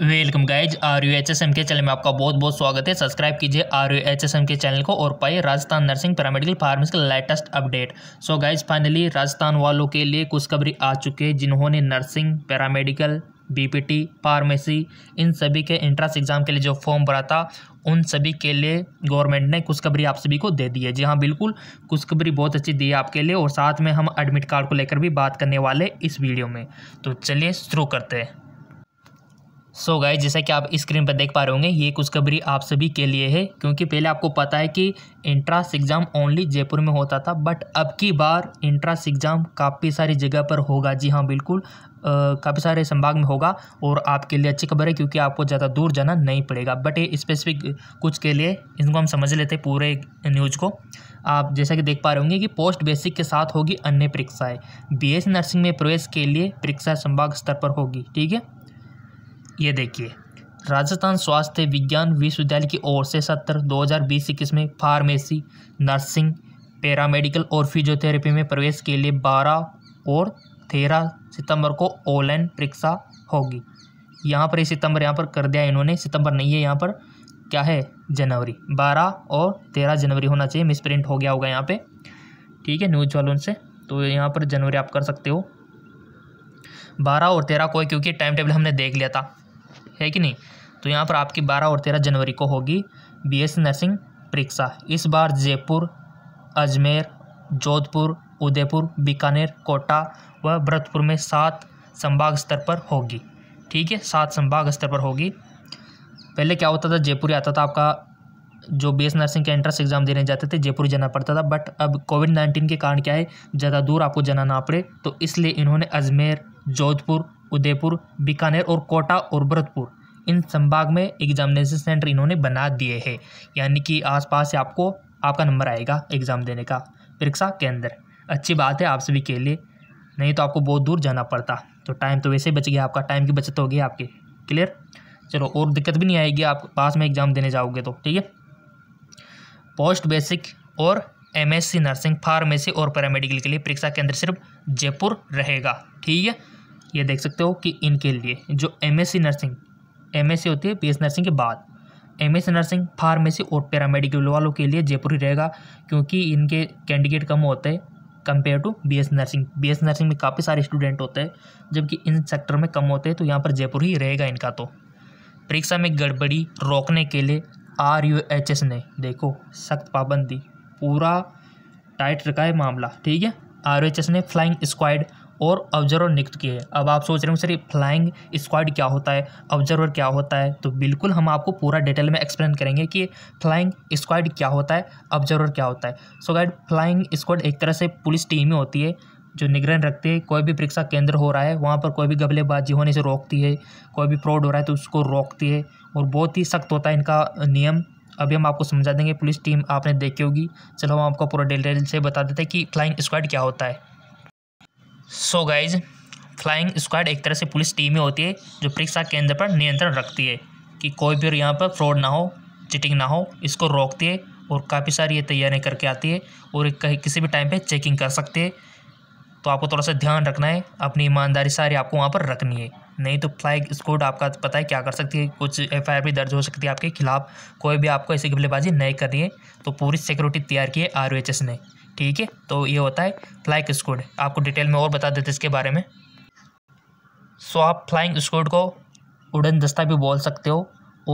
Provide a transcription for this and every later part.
welcome guys R U H S M K channel में आपका बहुत बहुत स्वागत है सब्सक्राइब कीजिए R U H S M K channel को और पाइए राजस्थान नर्सिंग पैरामेडिकल फार्मेसी का latest update so guys finally Rajasthan वालों के लिए कुछ आ चुकी है जिन्होंने नर्सिंग पैरामेडिकल बीपीटी फार्मेसी इन सभी के एंट्रेंस एग्ज़ाम के लिए जो फॉर्म भरा था उन सभी के लिए गवर्नमेंट ने खुशखबरी आप सभी को दे दी है जी हाँ बिल्कुल खुशखबरी बहुत अच्छी दी है आपके लिए और साथ में हम एडमिट कार्ड को लेकर भी बात करने वाले इस वीडियो में तो चलिए शुरू करते हैं सो so गाइज जैसा कि आप स्क्रीन पर देख पा रहे होंगे ये खुशखबरी आप सभी के लिए है क्योंकि पहले आपको पता है कि इंट्रांस एग्ज़ाम ओनली जयपुर में होता था बट अब की बार इंट्रांस एग्ज़ाम काफ़ी सारी जगह पर होगा जी हाँ बिल्कुल काफ़ी सारे संभाग में होगा और आपके लिए अच्छी खबर है क्योंकि आपको ज़्यादा दूर जाना नहीं पड़ेगा बट ये स्पेसिफिक कुछ के लिए इनको हम समझ लेते हैं पूरे न्यूज़ को आप जैसा कि देख पा रहे होंगे कि पोस्ट बेसिक के साथ होगी अन्य परीक्षाएँ बीएस नर्सिंग में प्रवेश के लिए परीक्षा संभाग स्तर पर होगी ठीक है ये देखिए राजस्थान स्वास्थ्य विज्ञान विश्वविद्यालय की ओर से सत्र 2020 इक्कीस में फार्मेसी नर्सिंग पैरामेडिकल और फिजियोथेरेपी में प्रवेश के लिए 12 और 13 सितंबर को ऑनलाइन परीक्षा होगी यहाँ पर सितंबर यहाँ पर कर दिया इन्होंने सितंबर नहीं है यहाँ पर क्या है जनवरी 12 और 13 जनवरी होना चाहिए मिस प्रिंट हो गया होगा यहाँ पे ठीक है न्यूज वालों से तो यहाँ पर जनवरी आप कर सकते हो बारह और तेरह को क्योंकि टाइम टेबल हमने देख लिया था है कि नहीं तो यहाँ पर आपकी बारह और तेरह जनवरी को होगी बीएससी नर्सिंग परीक्षा इस बार जयपुर अजमेर जोधपुर उदयपुर बीकानेर कोटा व भरतपुर में सात संभाग स्तर पर होगी ठीक है सात संभाग स्तर पर होगी पहले क्या होता था जयपुर आता था आपका जो बी एस नर्सिंग के एंट्रेंस एग्ज़ाम देने जाते थे जयपुर जाना पड़ता था बट अब कोविड नाइन्टीन के कारण क्या है ज़्यादा दूर आपको जाना ना पड़े तो इसलिए इन्होंने अजमेर जोधपुर उदयपुर बीकानेर और कोटा और भरतपुर इन संभाग में एग्जामिनेशन सेंटर इन्होंने बना दिए हैं यानी कि आसपास से आपको आपका नंबर आएगा एग्ज़ाम देने का परीक्षा केंद्र अच्छी बात है आप सभी के लिए नहीं तो आपको बहुत दूर जाना पड़ता तो टाइम तो वैसे ही बच गया आपका टाइम की बचत होगी आपके क्लियर चलो और दिक्कत भी नहीं आएगी आप पास में एग्ज़ाम देने जाओगे तो ठीक है पोस्ट बेसिक और एमएससी नर्सिंग फार्मेसी और पैरामेडिकल के लिए परीक्षा केंद्र सिर्फ जयपुर रहेगा ठीक है ये देख सकते हो कि इनके लिए जो एमएससी नर्सिंग एमएससी होती है एस नर्सिंग के बाद एमएससी नर्सिंग फार्मेसी और पैरामेडिकल वालों के लिए जयपुर ही रहेगा क्योंकि इनके कैंडिडेट कम होते हैं compare to B S nursing B S nursing में काफ़ी सारे स्टूडेंट होते हैं जबकि इन सेक्टर में कम होते हैं तो यहाँ पर जयपुर ही रहेगा इनका तो परीक्षा में गड़बड़ी रोकने के लिए आर यू एच एस ने देखो सख्त पाबंदी पूरा टाइट रखा है मामला ठीक है आर एच एस ने फ्लाइंग स्क्वाड और ऑब्जर्वर नियुक्त किए हैं अब आप सोच रहे हो सर ये फ्लाइंग स्क्वाड क्या होता है ऑब्जर्वर क्या होता है तो बिल्कुल हम आपको पूरा डिटेल में एक्सप्लेन करेंगे कि फ्लाइंग स्क्वाड क्या होता है ऑब्जर्वर क्या होता है सो गाइड फ्लाइंग स्क्वाड एक तरह से पुलिस टीम ही होती है जो निगरानी रखती है कोई भी परीक्षा केंद्र हो रहा है वहाँ पर कोई भी गबलेबाजी होने से रोकती है कोई भी फ्रॉड हो रहा है तो उसको रोकती है और बहुत ही सख्त होता है इनका नियम अभी हम आपको समझा देंगे पुलिस टीम आपने देखी होगी चलो हम आपको पूरा डिटेल से बता देते हैं कि फ्लाइंग स्क्वाड क्या होता है सो गाइज फ्लाइंग स्क्वाड एक तरह से पुलिस टीम ही होती है जो परीक्षा केंद्र पर नियंत्रण रखती है कि कोई भी यहाँ पर फ्रॉड ना हो चिटिंग ना हो इसको रोकती है और काफ़ी सारी ये तैयारियाँ करके आती है और कहीं किसी भी टाइम पे चेकिंग कर सकते हैं तो आपको थोड़ा सा ध्यान रखना है अपनी ईमानदारी सारी आपको वहाँ पर रखनी है नहीं तो फ्लाइंग स्क्वाड आपका पता है क्या कर सकती है कुछ एफ भी दर्ज हो सकती है आपके खिलाफ कोई भी आपको ऐसी गबलेबाजी नहीं करनी है तो पूरी सिक्योरिटी तैयार की है आर ने ठीक है तो ये होता है फ्लाइंग स्क्वाड आपको डिटेल में और बता देते इसके बारे में सो आप फ्लाइंग स्क्वाड को उड़न दस्ता भी बोल सकते हो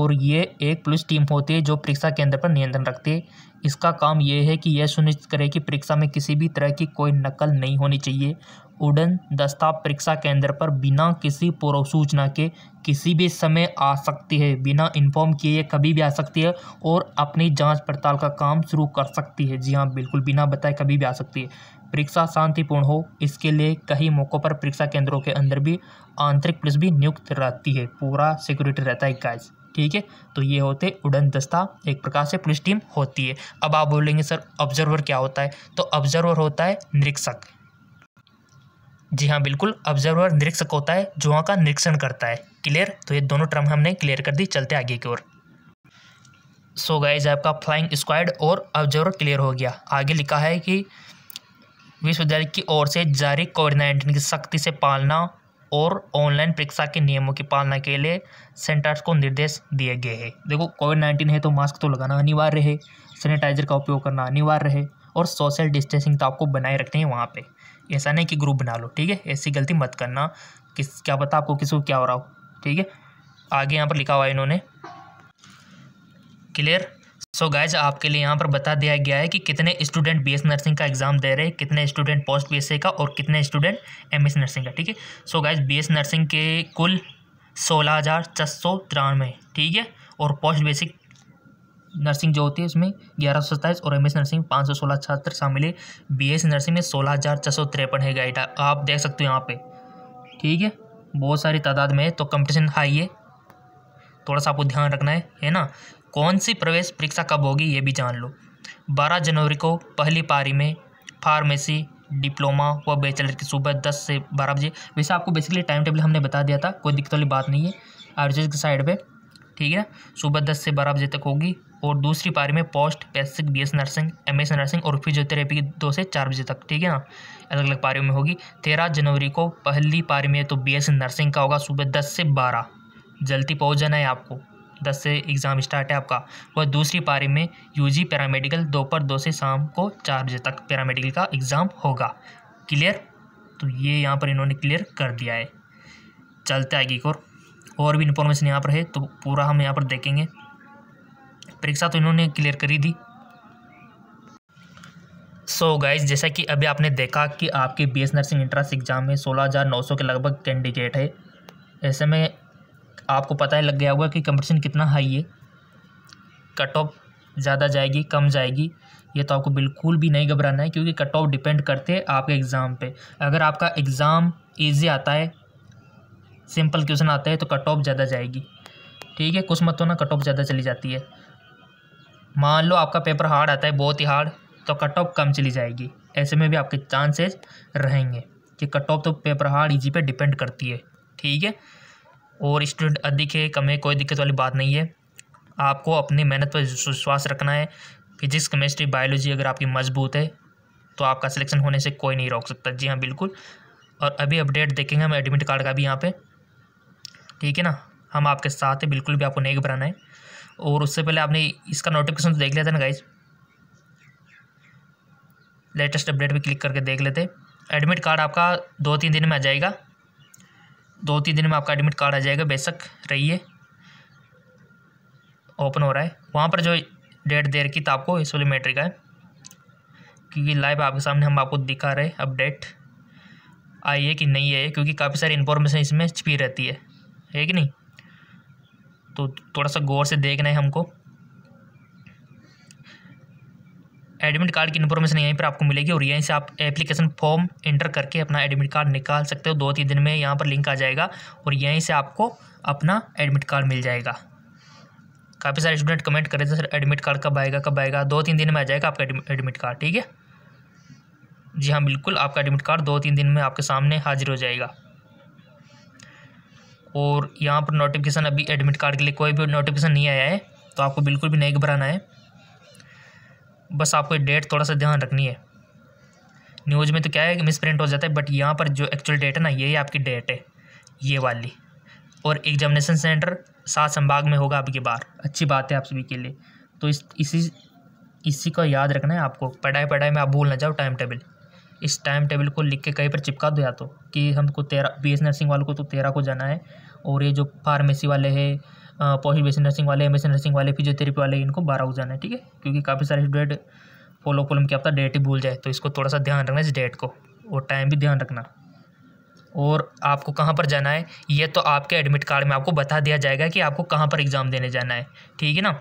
और ये एक पुलिस टीम होती है जो परीक्षा केंद्र पर नियंत्रण रखती है इसका काम यह है कि यह सुनिश्चित करे कि परीक्षा में किसी भी तरह की कोई नकल नहीं होनी चाहिए उड़न दस्ता परीक्षा केंद्र पर बिना किसी पूर्व सूचना के किसी भी समय आ सकती है बिना इन्फॉर्म किए कभी भी आ सकती है और अपनी जांच पड़ताल का काम शुरू कर सकती है जी हाँ बिल्कुल बिना बताए कभी भी आ सकती है परीक्षा शांतिपूर्ण हो इसके लिए कई मौक़ों पर परीक्षा केंद्रों के अंदर भी आंतरिक पुलिस भी नियुक्त रहती है पूरा सिक्योरिटी रहता है गाइज़ ठीक है तो ये होते उड़न दस्ता एक प्रकार से पुलिस टीम होती है अब आप बोलेंगे सर ऑब्जर्वर क्या होता है तो ऑब्जर्वर होता है निरीक्षक जी हाँ बिल्कुल ऑब्जर्वर निरीक्षक होता है जो वहाँ का निरीक्षण करता है क्लियर तो ये दोनों टर्म हमने क्लियर कर दी चलते आगे की ओर सो गाइज आपका फ्लाइंग स्क्वाड और ऑब्जर्वर क्लियर हो गया आगे लिखा है कि विश्वविद्यालय की ओर से जारी कोविड नाइन्टीन की सख्ती से पालना और ऑनलाइन परीक्षा के नियमों की पालना के लिए सेंटर्स को निर्देश दिए गए हैं देखो कोविड नाइन्टीन है तो मास्क तो लगाना अनिवार्य है सैनिटाइजर का उपयोग करना अनिवार्य है और सोशल डिस्टेंसिंग तो आपको बनाए रखते हैं वहाँ पे ऐसा नहीं कि ग्रुप बना लो ठीक है ऐसी गलती मत करना किस क्या पता आपको किसी को क्या हो रहा हो ठीक है आगे यहाँ पर लिखा हुआ है इन्होंने क्लियर सो so गाइज आपके लिए यहाँ पर बता दिया गया है कि कितने स्टूडेंट बी नर्सिंग का एग्ज़ाम दे रहे हैं कितने स्टूडेंट पोस्ट बी का और कितने स्टूडेंट एम नर्सिंग का ठीक है सो गाइज बी नर्सिंग के कुल सोलह हज़ार छः सौ तिरानवे ठीक है और पोस्ट बेसिक नर्सिंग जो होती है उसमें ग्यारह सौ सत्ताईस और एम एस नर्सिंग पाँच सौ सोलह छात्र शामिल है बी एस नर्सिंग में सोलह हज़ार छः सौ तिरपन है गाइड आप देख सकते हो यहाँ पे ठीक है बहुत सारी तादाद में है तो कंपटीशन हाई है थोड़ा सा आपको ध्यान रखना है है ना कौन सी प्रवेश परीक्षा कब होगी ये भी जान लो 12 जनवरी को पहली पारी में फार्मेसी डिप्लोमा व बैचलर की सुबह दस से बारह बजे वैसे आपको बेसिकली टाइम टेबल हमने बता दिया था कोई दिक्कत वाली बात नहीं है आरजेज की साइड पे ठीक है सुबह दस से बारह बजे तक होगी और दूसरी पारी में post basic B S nursing M S nursing और फिजियोथेरेपी दो से चार बजे तक ठीक है ना अलग अलग पारियों में होगी तेरह जनवरी को पहली पारी में तो बी एस नर्सिंग का होगा सुबह दस से बारह जल्दी पहुँच जाना है आपको दस से एग्ज़ाम स्टार्ट है आपका वह दूसरी पारी में यूजी पैरामेडिकल दोपहर दो से शाम को चार बजे तक पैरामेडिकल का एग्ज़ाम होगा क्लियर तो ये यहाँ पर इन्होंने क्लियर कर दिया है चलते आगे एक और और भी इन्फॉर्मेशन यहाँ पर है तो पूरा हम यहाँ पर देखेंगे परीक्षा तो इन्होंने क्लियर करी दी सो so गाइज जैसा कि अभी आपने देखा कि आपके एस नर्सिंग एंट्रेंस एग्ज़ाम में सोलह हज़ार नौ सौ के लगभग कैंडिडेट है ऐसे में आपको पता है लग गया होगा कि कंपटीशन कितना हाई है कट ऑफ ज़्यादा जाएगी कम जाएगी ये तो आपको बिल्कुल भी नहीं घबराना है क्योंकि कट ऑफ डिपेंड करते हैं आपके एग्ज़ाम पे अगर आपका एग्ज़ाम इजी आता है सिंपल क्वेश्चन आता है तो कट ऑफ ज़्यादा जाएगी ठीक है कुछ मत ना कट ऑफ ज़्यादा चली जाती है मान लो आपका पेपर हार्ड आता है बहुत ही हार्ड तो कट ऑफ कम चली जाएगी ऐसे में भी आपके चांसेज रहेंगे कि कट ऑफ तो पेपर हार्ड इजी पे डिपेंड करती है ठीक है और स्टूडेंट अधिक है कम है कोई दिक्कत वाली बात नहीं है आपको अपनी मेहनत पर विश्वास रखना है फिजिक्स केमिस्ट्री बायोलॉजी अगर आपकी मजबूत है तो आपका सिलेक्शन होने से कोई नहीं रोक सकता जी हाँ बिल्कुल और अभी अपडेट देखेंगे हम एडमिट कार्ड का भी यहाँ पे ठीक है ना हम आपके साथ हैं बिल्कुल भी आपको नहीं घबराना है और उससे पहले आपने इसका नोटिफिकेशन तो देख लिया था ना गाइज लेटेस्ट अपडेट भी क्लिक करके देख लेते एडमिट कार्ड आपका दो तीन दिन में आ जाएगा दो तीन दिन में आपका एडमिट कार्ड आ जाएगा बेशक रहिए ओपन हो रहा है वहाँ पर जो डेट दे रखी था आपको इस वाली मैट्रिक है क्योंकि लाइव आपके सामने हम आपको दिखा रहे हैं अपडेट आई है कि नहीं है क्योंकि काफ़ी सारी इन्फॉर्मेशन इसमें छिपी रहती है है कि नहीं तो थोड़ा सा गौर से देखना है हमको एडमिट कार्ड की इन्फॉर्मेशन यहीं पर आपको मिलेगी और यहीं से आप एप्लीकेशन फॉर्म एंटर करके अपना एडमिट कार्ड निकाल सकते हो दो तीन दिन में यहाँ पर लिंक आ जाएगा और यहीं से आपको अपना एडमिट कार्ड मिल जाएगा काफ़ी सारे स्टूडेंट कमेंट कर रहे थे सर एडमिट कार्ड कब आएगा कब आएगा दो तीन दिन में आ जाएगा आपका एडमिट कार्ड ठीक है जी हाँ बिल्कुल आपका एडमिट कार्ड दो तीन दिन में आपके सामने हाजिर हो जाएगा और यहाँ पर नोटिफिकेशन अभी एडमिट कार्ड के लिए कोई भी नोटिफिकेशन नहीं आया है तो आपको बिल्कुल भी नहीं घबराना है बस आपको डेट थोड़ा सा ध्यान रखनी है न्यूज़ में तो क्या है कि मिस प्रिंट हो जाता है बट यहाँ पर जो एक्चुअल डेट है ना यही आपकी डेट है ये वाली और एग्जामिनेशन सेंटर सात संभाग में होगा आपकी बार अच्छी बात है आप सभी के लिए तो इस इसी इसी का याद रखना है आपको पढ़ाई पढ़ाई में आप भूल ना जाओ टाइम टेबल इस टाइम टेबल को लिख के कहीं पर चिपका दो या तो कि हमको तेरह बी एस नर्सिंग वालों को तो तेरह को जाना है और ये जो फार्मेसी वाले हैं पोस्ट बेसिन नर्सिंग वाले एम नर्सिंग वाले फिजियोथेरेपी वाले इनको बारह जाना है ठीक है क्योंकि काफ़ी सारे स्टूडेंट पोलो पोलम क्या होता है डेट ही भूल जाए तो इसको थोड़ा सा ध्यान रखना इस डेट को और टाइम भी ध्यान रखना और आपको कहाँ पर जाना है ये तो आपके एडमिट कार्ड में आपको बता दिया जाएगा कि आपको कहाँ पर एग्ज़ाम देने जाना है ठीक है ना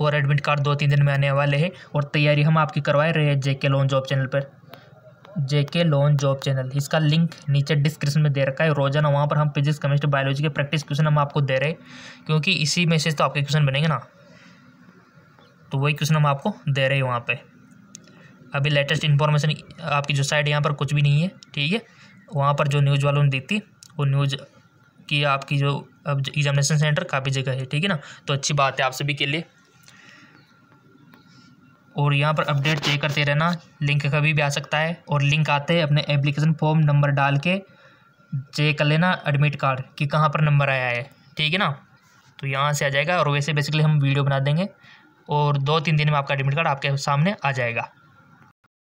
और एडमिट कार्ड दो तीन दिन में आने वाले हैं और तैयारी हम आपकी करवाए रहे हैं जे के लोन जॉब चैनल पर जेके लोन जॉब चैनल इसका लिंक नीचे डिस्क्रिप्शन में दे रखा है रोजाना वहाँ पर हम फिजिक्स केमिस्ट्री बायोलॉजी के प्रैक्टिस क्वेश्चन हम आपको दे रहे हैं क्योंकि इसी में से तो आपके क्वेश्चन बनेंगे ना तो वही क्वेश्चन हम आपको दे रहे हैं वहाँ पर अभी लेटेस्ट इन्फॉर्मेशन आपकी जो साइड यहाँ पर कुछ भी नहीं है ठीक है वहाँ पर जो न्यूज़ वालों ने दी थी वो न्यूज़ की आपकी जो अब एग्जामिनेशन सेंटर काफ़ी जगह है ठीक है ना तो अच्छी बात है आप सभी के लिए और यहाँ पर अपडेट चेक करते रहना लिंक कभी भी आ सकता है और लिंक आते अपने एप्लीकेशन फॉर्म नंबर डाल के चेक कर लेना एडमिट कार्ड कि कहाँ पर नंबर आया है ठीक है ना तो यहाँ से आ जाएगा और वैसे बेसिकली हम वीडियो बना देंगे और दो तीन दिन में आपका एडमिट कार्ड आपके सामने आ जाएगा